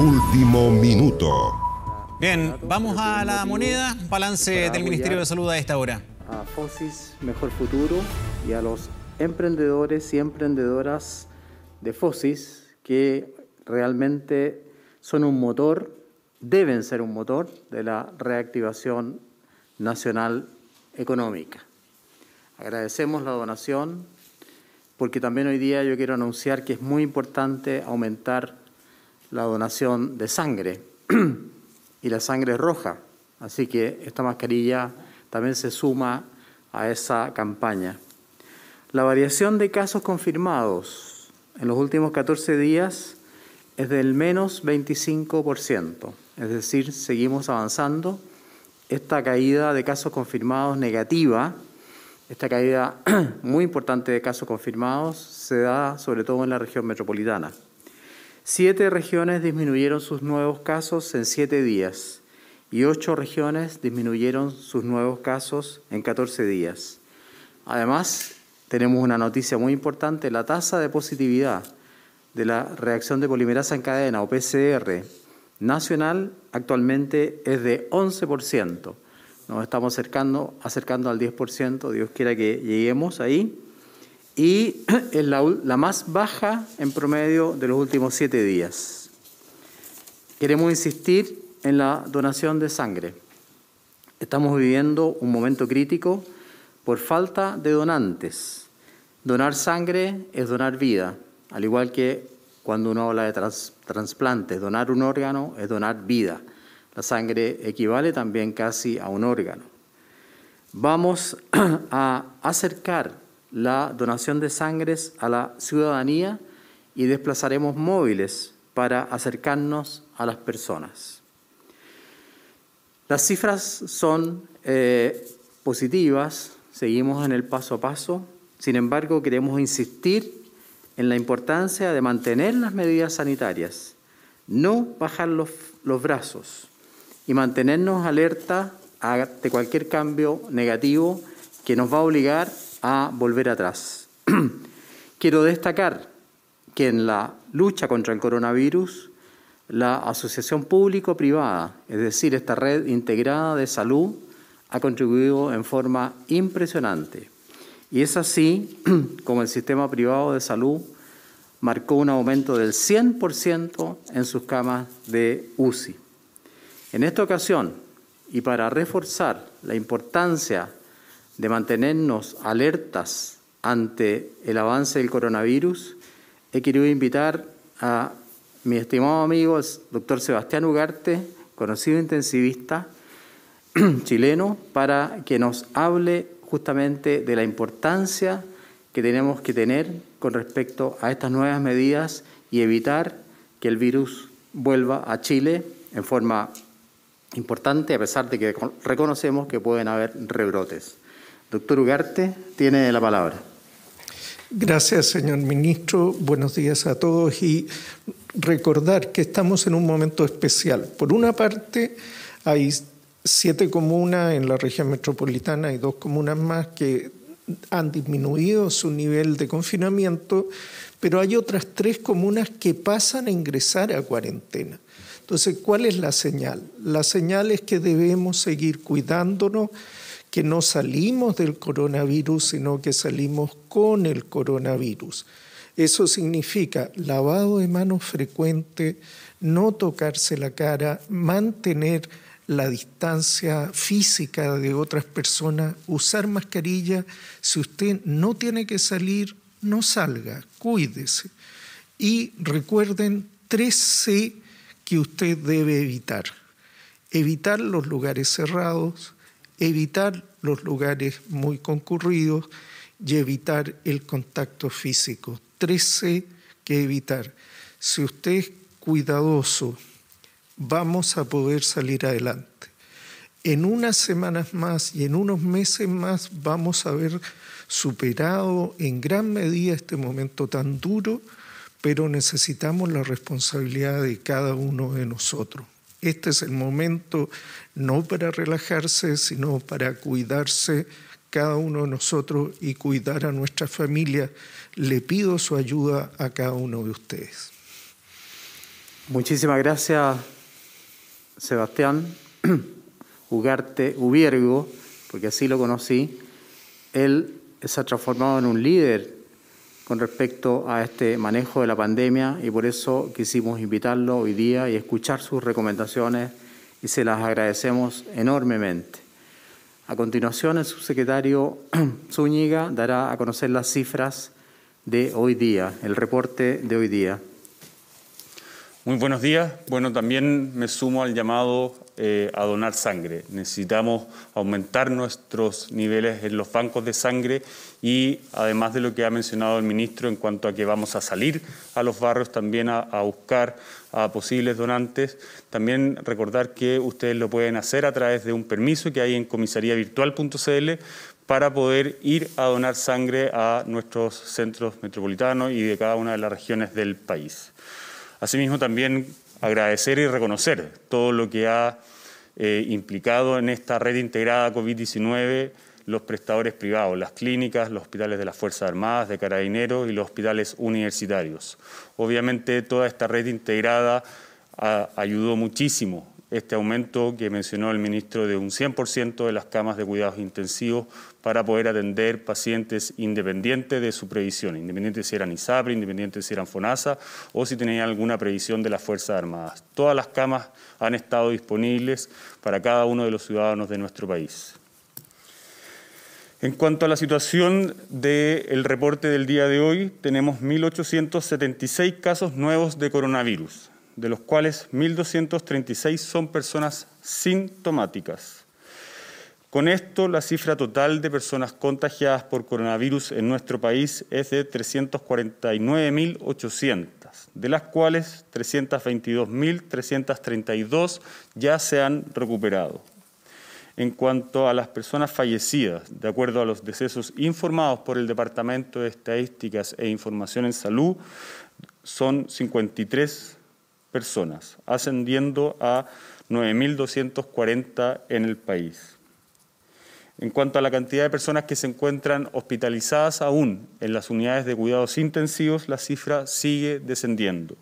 Último minuto. Bien, vamos a la moneda. Balance del Ministerio de Salud a esta hora. A FOSIS Mejor Futuro y a los emprendedores y emprendedoras de FOSIS que realmente son un motor, deben ser un motor de la reactivación nacional económica. Agradecemos la donación porque también hoy día yo quiero anunciar que es muy importante aumentar la donación de sangre y la sangre roja, así que esta mascarilla también se suma a esa campaña. La variación de casos confirmados en los últimos 14 días es del menos 25%, es decir, seguimos avanzando. Esta caída de casos confirmados negativa, esta caída muy importante de casos confirmados, se da sobre todo en la región metropolitana. Siete regiones disminuyeron sus nuevos casos en siete días y ocho regiones disminuyeron sus nuevos casos en 14 días. Además, tenemos una noticia muy importante, la tasa de positividad de la reacción de polimerasa en cadena o PCR nacional actualmente es de 11%. Nos estamos acercando, acercando al 10%, Dios quiera que lleguemos ahí y es la, más baja en promedio de los últimos siete días. Queremos insistir en la donación de sangre. Estamos viviendo un momento crítico por falta de donantes. Donar sangre es donar vida, al igual que cuando uno habla de trasplantes, donar un órgano es donar vida. La sangre equivale también casi a un órgano. Vamos a acercar la donación de sangres a la ciudadanía y desplazaremos móviles para acercarnos a las personas. Las cifras son eh, positivas, seguimos en el paso a paso, sin embargo queremos insistir en la importancia de mantener las medidas sanitarias, no bajar los, los brazos y mantenernos alerta ante cualquier cambio negativo que nos va a obligar a volver atrás. Quiero destacar que en la lucha contra el coronavirus, la asociación público-privada, es decir, esta red integrada de salud, ha contribuido en forma impresionante. Y es así como el sistema privado de salud marcó un aumento del 100% en sus camas de UCI. En esta ocasión, y para reforzar la importancia de mantenernos alertas ante el avance del coronavirus, he querido invitar a mi estimado amigo, el doctor Sebastián Ugarte, conocido intensivista chileno, para que nos hable justamente de la importancia que tenemos que tener con respecto a estas nuevas medidas y evitar que el virus vuelva a Chile en forma importante, a pesar de que reconocemos que pueden haber rebrotes. Doctor Ugarte tiene la palabra. Gracias, señor ministro. Buenos días a todos y recordar que estamos en un momento especial. Por una parte, hay siete comunas en la región metropolitana y dos comunas más que han disminuido su nivel de confinamiento, pero hay otras tres comunas que pasan a ingresar a cuarentena. Entonces, ¿cuál es la señal? La señal es que debemos seguir cuidándonos que no salimos del coronavirus, sino que salimos con el coronavirus. Eso significa lavado de manos frecuente, no tocarse la cara, mantener la distancia física de otras personas, usar mascarilla. Si usted no tiene que salir, no salga, cuídese. Y recuerden tres c que usted debe evitar. Evitar los lugares cerrados, evitar los lugares muy concurridos y evitar el contacto físico. Trece, que evitar. Si usted es cuidadoso, vamos a poder salir adelante. En unas semanas más y en unos meses más vamos a haber superado en gran medida este momento tan duro, pero necesitamos la responsabilidad de cada uno de nosotros. Este es el momento no para relajarse, sino para cuidarse cada uno de nosotros y cuidar a nuestra familia. Le pido su ayuda a cada uno de ustedes. Muchísimas gracias, Sebastián Ugarte Ubiergo, porque así lo conocí. Él se ha transformado en un líder con respecto a este manejo de la pandemia y por eso quisimos invitarlo hoy día y escuchar sus recomendaciones y se las agradecemos enormemente. A continuación, el subsecretario Zúñiga dará a conocer las cifras de hoy día, el reporte de hoy día. Muy buenos días. Bueno, también me sumo al llamado eh, a donar sangre. Necesitamos aumentar nuestros niveles en los bancos de sangre y además de lo que ha mencionado el ministro en cuanto a que vamos a salir a los barrios también a, a buscar a posibles donantes, también recordar que ustedes lo pueden hacer a través de un permiso que hay en comisariavirtual.cl para poder ir a donar sangre a nuestros centros metropolitanos y de cada una de las regiones del país. Asimismo, también agradecer y reconocer todo lo que ha eh, implicado en esta red integrada COVID-19 los prestadores privados, las clínicas, los hospitales de las Fuerzas Armadas, de Carabineros y los hospitales universitarios. Obviamente toda esta red integrada ah, ayudó muchísimo este aumento que mencionó el ministro de un 100% de las camas de cuidados intensivos para poder atender pacientes independientes de su previsión, independientes si eran ISAPRE, independientes si eran FONASA o si tenían alguna previsión de las Fuerzas Armadas. Todas las camas han estado disponibles para cada uno de los ciudadanos de nuestro país. En cuanto a la situación del reporte del día de hoy, tenemos 1.876 casos nuevos de coronavirus de los cuales 1.236 son personas sintomáticas. Con esto, la cifra total de personas contagiadas por coronavirus en nuestro país es de 349.800, de las cuales 322.332 ya se han recuperado. En cuanto a las personas fallecidas, de acuerdo a los decesos informados por el Departamento de Estadísticas e Información en Salud, son 53 personas, ascendiendo a 9.240 en el país. En cuanto a la cantidad de personas que se encuentran hospitalizadas aún en las unidades de cuidados intensivos, la cifra sigue descendiendo.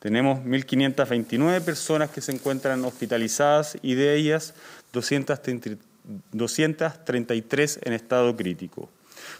Tenemos 1.529 personas que se encuentran hospitalizadas y de ellas 233 en estado crítico.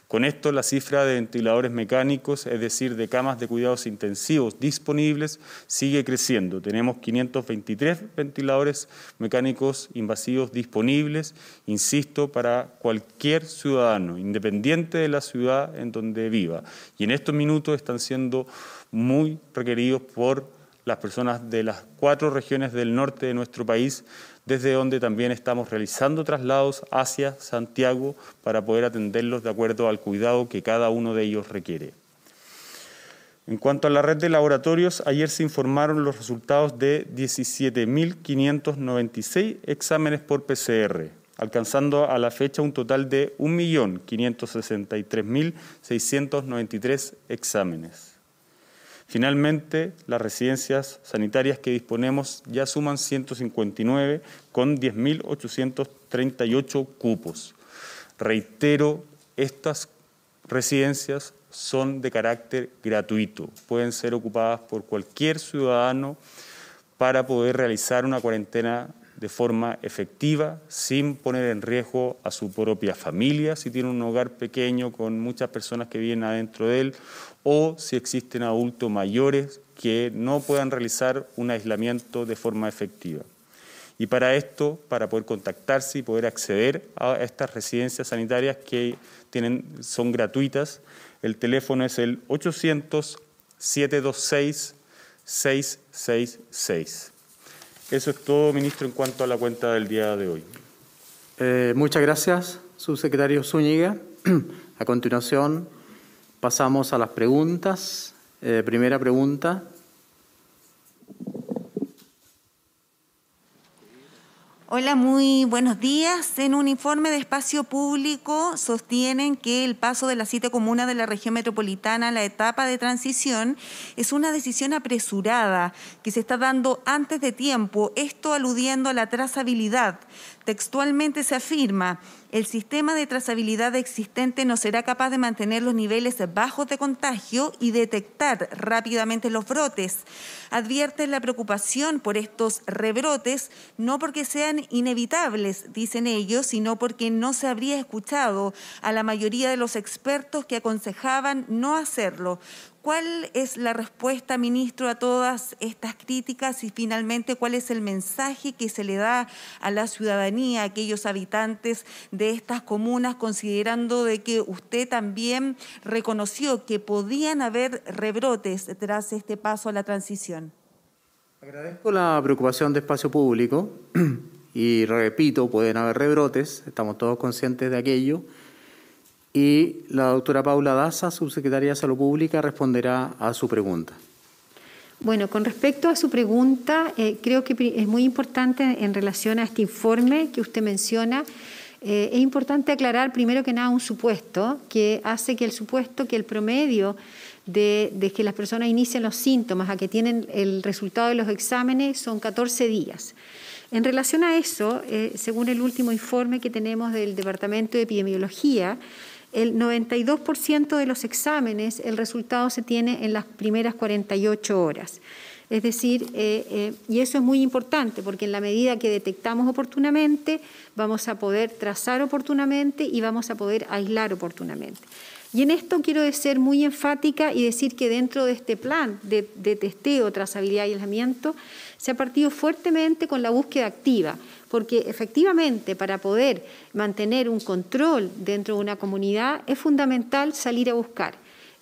Con esto, la cifra de ventiladores mecánicos, es decir, de camas de cuidados intensivos disponibles, sigue creciendo. Tenemos 523 ventiladores mecánicos invasivos disponibles, insisto, para cualquier ciudadano, independiente de la ciudad en donde viva. Y en estos minutos están siendo muy requeridos por las personas de las cuatro regiones del norte de nuestro país, desde donde también estamos realizando traslados hacia Santiago para poder atenderlos de acuerdo al cuidado que cada uno de ellos requiere. En cuanto a la red de laboratorios, ayer se informaron los resultados de 17.596 exámenes por PCR, alcanzando a la fecha un total de 1.563.693 exámenes. Finalmente, las residencias sanitarias que disponemos ya suman 159 con 10.838 cupos. Reitero, estas residencias son de carácter gratuito, pueden ser ocupadas por cualquier ciudadano para poder realizar una cuarentena de forma efectiva, sin poner en riesgo a su propia familia, si tiene un hogar pequeño con muchas personas que vienen adentro de él, o si existen adultos mayores que no puedan realizar un aislamiento de forma efectiva. Y para esto, para poder contactarse y poder acceder a estas residencias sanitarias que tienen, son gratuitas, el teléfono es el 800 726 666. Eso es todo, ministro, en cuanto a la cuenta del día de hoy. Eh, muchas gracias, subsecretario Zúñiga. a continuación, pasamos a las preguntas. Eh, primera pregunta Hola, muy buenos días. En un informe de espacio público sostienen que el paso de la siete comunas de la región metropolitana a la etapa de transición es una decisión apresurada que se está dando antes de tiempo, esto aludiendo a la trazabilidad. Textualmente se afirma el sistema de trazabilidad existente no será capaz de mantener los niveles bajos de contagio y detectar rápidamente los brotes. Advierten la preocupación por estos rebrotes, no porque sean inevitables, dicen ellos, sino porque no se habría escuchado a la mayoría de los expertos que aconsejaban no hacerlo. ¿Cuál es la respuesta, ministro, a todas estas críticas y finalmente cuál es el mensaje que se le da a la ciudadanía, a aquellos habitantes de estas comunas, considerando de que usted también reconoció que podían haber rebrotes tras este paso a la transición? Agradezco la preocupación de espacio público y repito, pueden haber rebrotes, estamos todos conscientes de aquello y la doctora Paula Daza, subsecretaria de Salud Pública, responderá a su pregunta. Bueno, con respecto a su pregunta, eh, creo que es muy importante en relación a este informe que usted menciona. Eh, es importante aclarar primero que nada un supuesto que hace que el supuesto que el promedio de, que las personas inicien los síntomas a que tienen el resultado de los exámenes son 14 días. En relación a eso, eh, según el último informe que tenemos del Departamento de Epidemiología, el 92% de los exámenes, el resultado se tiene en las primeras 48 horas. Es decir, eh, eh, y eso es muy importante porque en la medida que detectamos oportunamente, vamos a poder trazar oportunamente y vamos a poder aislar oportunamente. Y en esto quiero ser muy enfática y decir que dentro de este plan de, de testeo, trazabilidad y aislamiento, se ha partido fuertemente con la búsqueda activa porque efectivamente para poder mantener un control dentro de una comunidad es fundamental salir a buscar.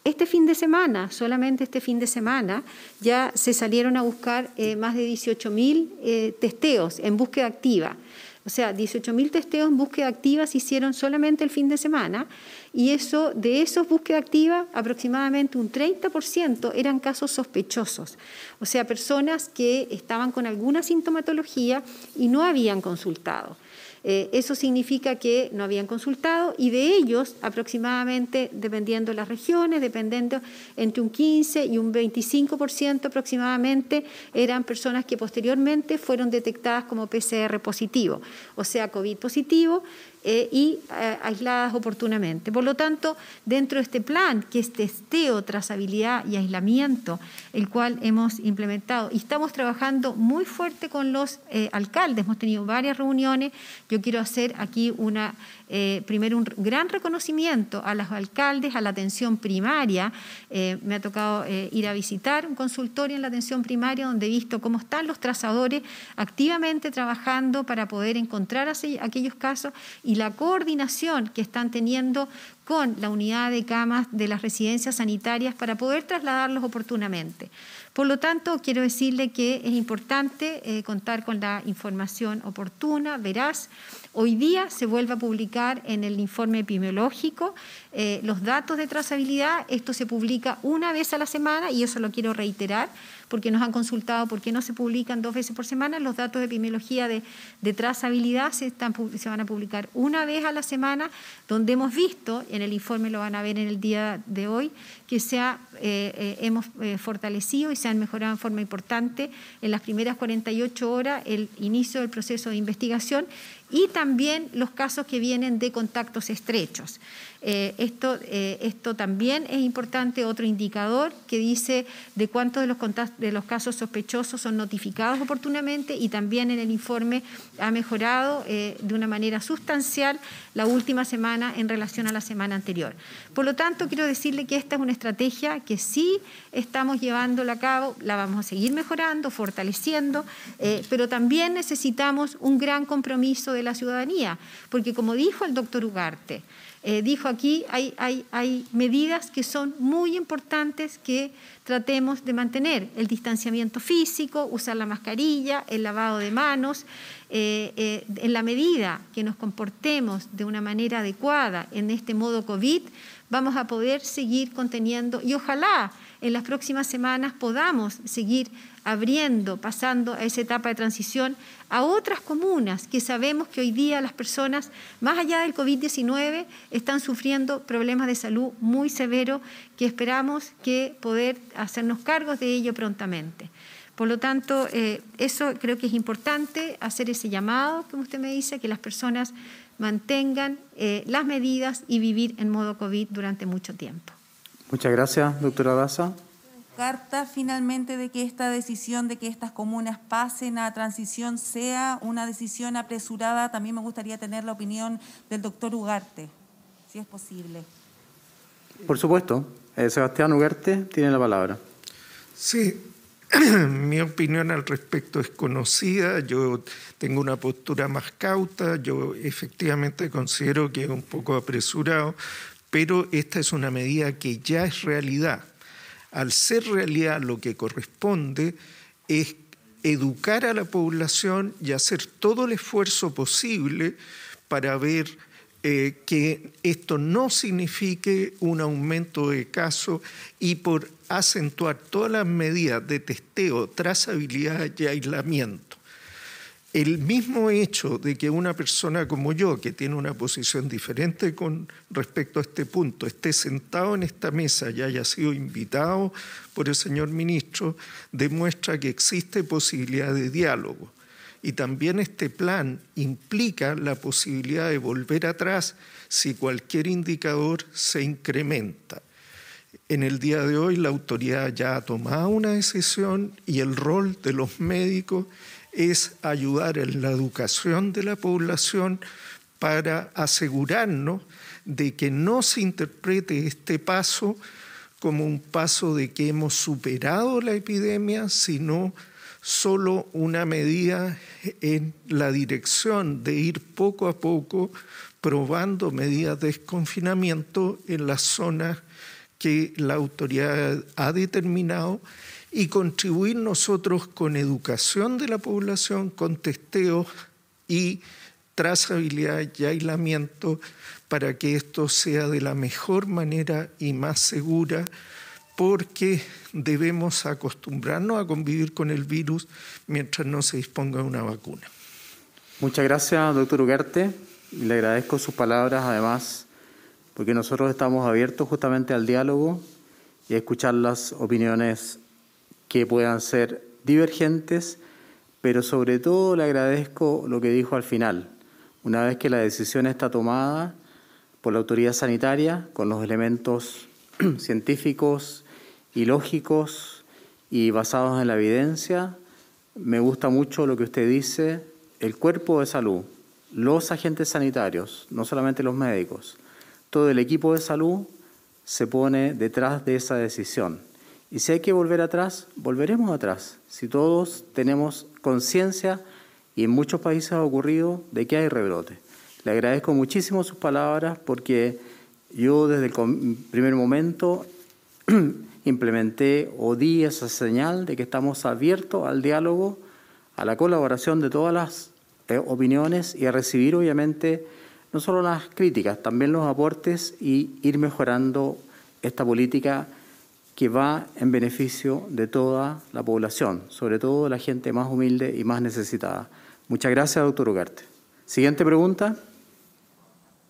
Este fin de semana, solamente este fin de semana, ya se salieron a buscar eh, más de 18.000 eh, testeos en búsqueda activa. O sea, 18.000 testeos en búsqueda activa se hicieron solamente el fin de semana y eso, de esos búsqueda activa, aproximadamente un 30% eran casos sospechosos. O sea, personas que estaban con alguna sintomatología y no habían consultado. Eh, eso significa que no habían consultado y de ellos aproximadamente, dependiendo de las regiones, dependiendo entre un 15 y un 25% aproximadamente, eran personas que posteriormente fueron detectadas como PCR positivo, o sea, COVID positivo, eh, y eh, aisladas oportunamente. Por lo tanto, dentro de este plan, que es testeo, trazabilidad y aislamiento, el cual hemos implementado, y estamos trabajando muy fuerte con los eh, alcaldes, hemos tenido varias reuniones, yo quiero hacer aquí una eh, primero un gran reconocimiento a los alcaldes, a la atención primaria. Eh, me ha tocado eh, ir a visitar un consultorio en la atención primaria donde he visto cómo están los trazadores activamente trabajando para poder encontrar aquellos casos y la coordinación que están teniendo con la unidad de camas de las residencias sanitarias para poder trasladarlos oportunamente. Por lo tanto, quiero decirle que es importante contar con la información oportuna, veraz Hoy día se vuelve a publicar en el informe epidemiológico eh, los datos de trazabilidad. Esto se publica una vez a la semana y eso lo quiero reiterar porque nos han consultado por qué no se publican dos veces por semana. Los datos de epidemiología de, trazabilidad se, van a publicar una vez a la semana, donde hemos visto, en el informe lo van a ver en el día de hoy, que se eh, eh, hemos fortalecido y se han mejorado en forma importante en las primeras 48 horas el inicio del proceso de investigación y también los casos que vienen de contactos estrechos. Eh, esto, eh, esto también es importante, otro indicador que dice de cuántos de los, de los casos sospechosos son notificados oportunamente y también en el informe ha mejorado eh, de una manera sustancial la última semana en relación a la semana anterior. Por lo tanto, quiero decirle que esta es una estrategia que sí estamos llevándola a cabo, la vamos a seguir mejorando, fortaleciendo, pero también necesitamos un gran compromiso la ciudadanía, porque como dijo el doctor Ugarte, eh, dijo aquí hay, hay, hay medidas que son muy importantes que tratemos de mantener, el distanciamiento físico, usar la mascarilla, el lavado de manos, eh, eh, en la medida que nos comportemos de una manera adecuada en este modo COVID, vamos a poder seguir conteniendo y ojalá en las próximas semanas podamos seguir abriendo, pasando a esa etapa de transición a otras comunas que sabemos que hoy día las personas, más allá del COVID-19, están sufriendo problemas de salud muy severos que esperamos que poder hacernos cargos de ello prontamente. Por lo tanto, eh, eso creo que es importante, hacer ese llamado, como usted me dice, que las personas mantengan eh, las medidas y vivir en modo COVID durante mucho tiempo. Muchas gracias, doctora Daza. Carta finalmente de que esta decisión de que estas comunas pasen a transición sea una decisión apresurada. También me gustaría tener la opinión del doctor Ugarte, si es posible. Por supuesto. Eh, Sebastián Ugarte tiene la palabra. Sí, mi opinión al respecto es conocida, yo tengo una postura más cauta, yo efectivamente considero que es un poco apresurado, pero esta es una medida que ya es realidad. Al ser realidad lo que corresponde es educar a la población y hacer todo el esfuerzo posible para ver eh, que esto no signifique un aumento de casos y por acentuar todas las medidas de testeo, trazabilidad y aislamiento. El mismo hecho de que una persona como yo, que tiene una posición diferente con respecto a este punto, esté sentado en esta mesa y haya sido invitado por el señor ministro, demuestra que existe posibilidad de diálogo y también este plan implica la posibilidad de volver atrás si cualquier indicador se incrementa. En el día de hoy la autoridad ya ha tomado una decisión y el rol de los médicos es ayudar en la educación de la población para asegurarnos de que no se interprete este paso como un paso de que hemos superado la epidemia, sino solo una medida en la dirección de ir poco a poco probando medidas de desconfinamiento en las zonas que la autoridad ha determinado y contribuir nosotros con educación de la población, con testeos y trazabilidad y aislamiento para que esto sea de la mejor manera y más segura porque debemos acostumbrarnos a convivir con el virus mientras no se disponga de una vacuna. Muchas gracias, doctor Ugarte. Le agradezco sus palabras, además, porque nosotros estamos abiertos justamente al diálogo y a escuchar las opiniones que puedan ser divergentes, pero sobre todo le agradezco lo que dijo al final. Una vez que la decisión está tomada por la autoridad sanitaria, con los elementos científicos, y lógicos y basados en la evidencia. Me gusta mucho lo que usted dice, el cuerpo de salud, los agentes sanitarios, no solamente los médicos, todo el equipo de salud se pone detrás de esa decisión. Y si hay que volver atrás, volveremos atrás. Si todos tenemos conciencia, y en muchos países ha ocurrido, de que hay rebrote. Le agradezco muchísimo sus palabras porque yo desde el primer momento implementé o di esa señal de que estamos abiertos al diálogo, a la colaboración de todas las eh, opiniones y a recibir obviamente no solo las críticas, también los aportes y ir mejorando esta política que va en beneficio de toda la población, sobre todo la gente más humilde y más necesitada. Muchas gracias, doctor Ugarte. Siguiente pregunta.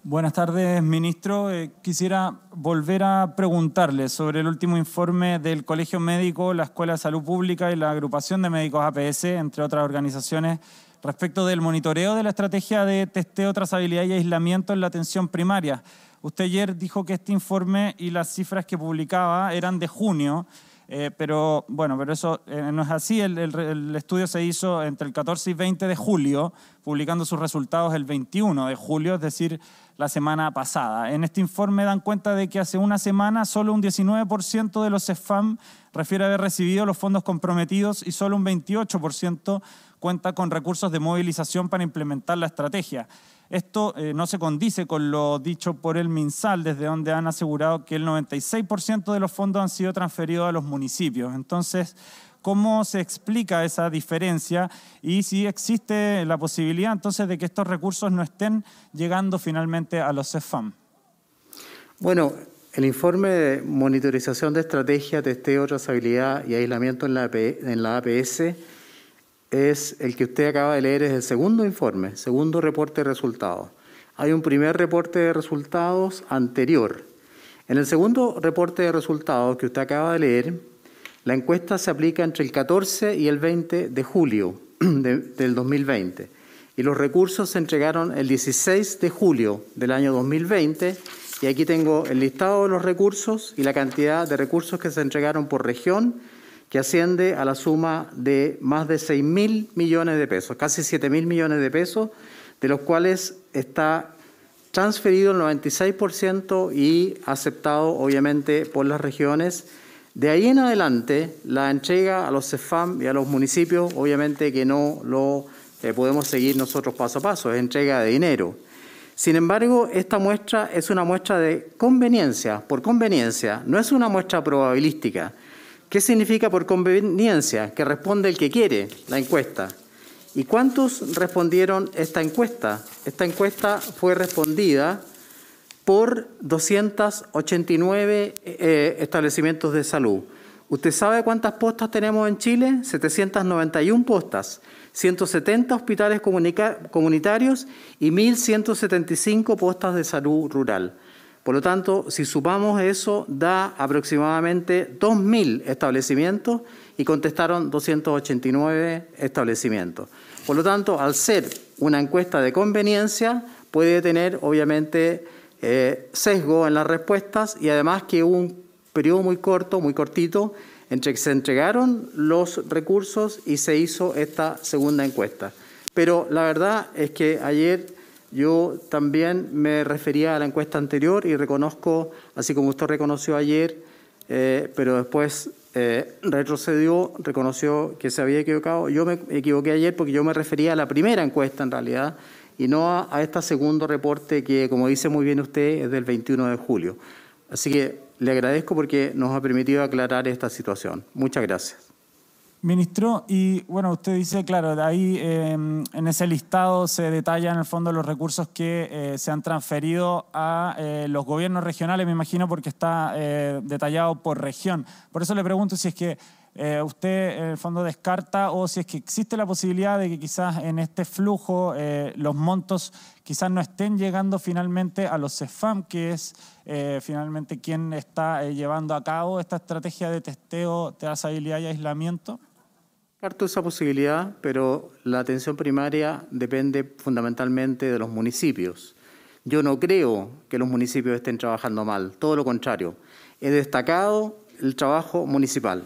Buenas tardes, ministro. Eh, quisiera volver a preguntarle sobre el último informe del Colegio Médico, la Escuela de Salud Pública y la Agrupación de Médicos APS, entre otras organizaciones, respecto del monitoreo de la estrategia de testeo, trazabilidad y aislamiento en la atención primaria. Usted ayer dijo que este informe y las cifras que publicaba eran de junio eh, pero bueno, pero eso eh, no es así. El, estudio se hizo entre el 14 y 20 de julio, publicando sus resultados el 21 de julio, es decir, la semana pasada. En este informe dan cuenta de que hace una semana solo un 19% de los Sfam refiere a haber recibido los fondos comprometidos y solo un 28% cuenta con recursos de movilización para implementar la estrategia. Esto eh, no se condice con lo dicho por el MinSal, desde donde han asegurado que el 96% de los fondos han sido transferidos a los municipios. Entonces, ¿cómo se explica esa diferencia y si existe la posibilidad entonces de que estos recursos no estén llegando finalmente a los CEFAM? Bueno, el informe de monitorización de estrategia, testeo, trazabilidad y aislamiento en la, e, en la APS es el que usted acaba de leer, es el segundo informe, segundo reporte de resultados. Hay un primer reporte de resultados anterior. En el segundo reporte de resultados que usted acaba de leer, la encuesta se aplica entre el 14 y el 20 de julio del 2020 y los recursos se entregaron el 16 de julio del año 2020 y aquí tengo el listado de los recursos y la cantidad de recursos que se entregaron por región que asciende a la suma de más de seis mil millones de pesos, casi siete mil millones de pesos, de los cuales está transferido el 96% y aceptado obviamente por las regiones. De ahí en adelante, la entrega a los CEFAM y a los municipios, obviamente que no lo eh, podemos seguir nosotros paso a paso, es entrega de dinero. Sin embargo, esta muestra es una muestra de conveniencia, por conveniencia, no es una muestra probabilística. ¿Qué significa por conveniencia? Que responde el que quiere, la encuesta. ¿Y cuántos respondieron esta encuesta? Esta encuesta fue respondida por 289 eh, establecimientos de salud. ¿Usted sabe cuántas postas tenemos en Chile? 791 postas, 170 hospitales comunitarios y 1.175 postas de salud rural. Por lo tanto, si supamos eso, da aproximadamente 2.000 establecimientos y contestaron 289 establecimientos. Por lo tanto, al ser una encuesta de conveniencia, puede tener obviamente eh, sesgo en las respuestas y además que hubo un periodo muy corto, muy cortito, entre que se entregaron los recursos y se hizo esta segunda encuesta. Pero la verdad es que ayer yo también me refería a la encuesta anterior y reconozco, así como usted reconoció ayer, eh, pero después eh, retrocedió, reconoció que se había equivocado. Yo me equivoqué ayer porque yo me refería a la primera encuesta en realidad y no a este segundo reporte que, como dice muy bien usted, es del 21 de julio. Así que le agradezco porque nos ha permitido aclarar esta situación. Muchas gracias. Ministro, y bueno, usted dice, claro, de ahí em, en ese listado se detallan en el fondo los recursos que eh, se han transferido a eh, los gobiernos regionales, me imagino, porque está eh, detallado por región. Por eso le pregunto si es que usted en el fondo descarta o si es que existe la posibilidad de que quizás en este flujo los montos quizás no estén llegando finalmente a los CEFAM, que es finalmente quien está llevando a cabo esta estrategia de testeo, trazabilidad y aislamiento? Parto esa posibilidad, pero la atención primaria depende fundamentalmente de los municipios. Yo no creo que los municipios estén trabajando mal, todo lo contrario. He destacado el trabajo municipal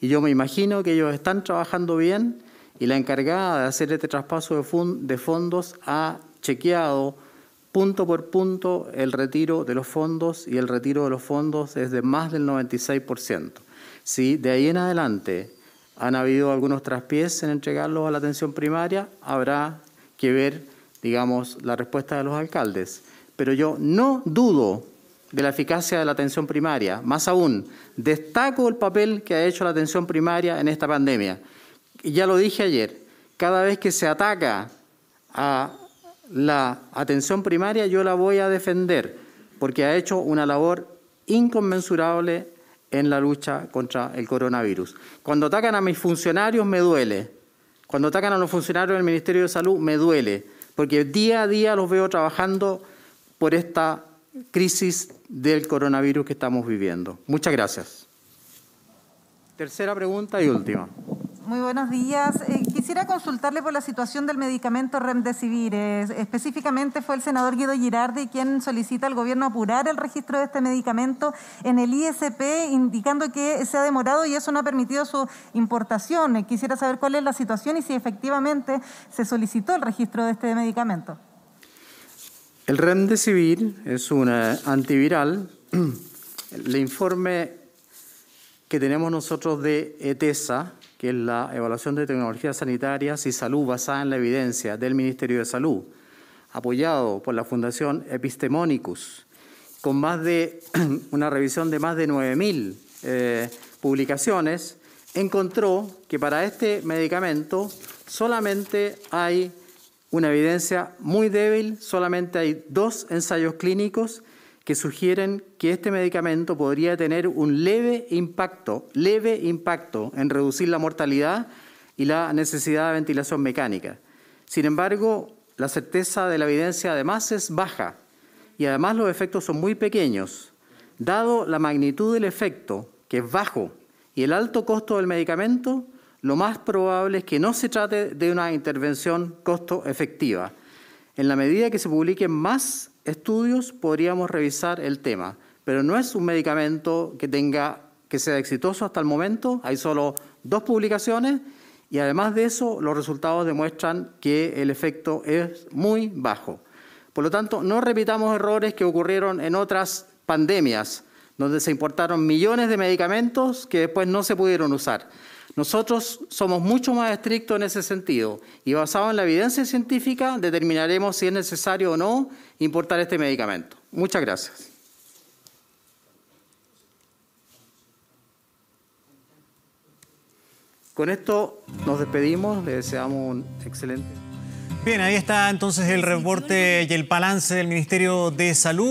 y yo me imagino que ellos están trabajando bien y la encargada de hacer este traspaso de, fondos ha chequeado punto por punto el retiro de los fondos y el retiro de los fondos es de más del 96%. Si de ahí en adelante han habido algunos traspiés en entregarlos a la atención primaria, habrá que ver, digamos, la respuesta de los alcaldes. Pero yo no dudo de la eficacia de la atención primaria. Más aún, destaco el papel que ha hecho la atención primaria en esta pandemia. ya lo dije ayer, cada vez que se ataca a la atención primaria, yo la voy a defender, porque ha hecho una labor inconmensurable en la lucha contra el coronavirus. Cuando atacan a mis funcionarios me duele. Cuando atacan a los funcionarios del Ministerio de Salud me duele, porque día a día los veo trabajando por esta crisis del coronavirus que estamos viviendo. Muchas gracias. Tercera pregunta y última. Muy buenos días. Eh, quisiera consultarle por la situación del medicamento Remdesivir. específicamente fue el senador Guido Girardi quien solicita al gobierno apurar el registro de este medicamento en el ISP, indicando que se ha demorado y eso no ha permitido su importación. Eh, quisiera saber cuál es la situación y si efectivamente se solicitó el registro de este medicamento. El Remdesivir es un antiviral. El informe que tenemos nosotros de ETESA, que es la evaluación de tecnologías sanitarias y salud basada en la evidencia del Ministerio de Salud, apoyado por la Fundación Epistemónicus, con más de una revisión de más de 9.000 eh, publicaciones, encontró que para este medicamento solamente hay una evidencia muy débil, solamente hay dos ensayos clínicos que sugieren que este medicamento podría tener un leve impacto, leve impacto en reducir la mortalidad y la necesidad de ventilación mecánica. Sin embargo, la certeza de la evidencia además es baja y además los efectos son muy pequeños. Dado la magnitud del efecto, que es bajo, y el alto costo del medicamento, lo más probable es que no se trate de una intervención costo efectiva. En la medida que se publiquen más estudios, podríamos revisar el tema, pero no es un medicamento que tenga que sea exitoso hasta el momento, hay solo dos publicaciones y además de eso los resultados demuestran que el efecto es muy bajo. Por lo tanto, no repitamos errores que ocurrieron en otras pandemias, donde se importaron millones de medicamentos que después no se pudieron usar. Nosotros somos mucho más estrictos en ese sentido y basado en la evidencia científica determinaremos si es necesario o no importar este medicamento. Muchas gracias. Con esto nos despedimos, Le deseamos un excelente. Bien, ahí está entonces el reporte y el balance del Ministerio de Salud.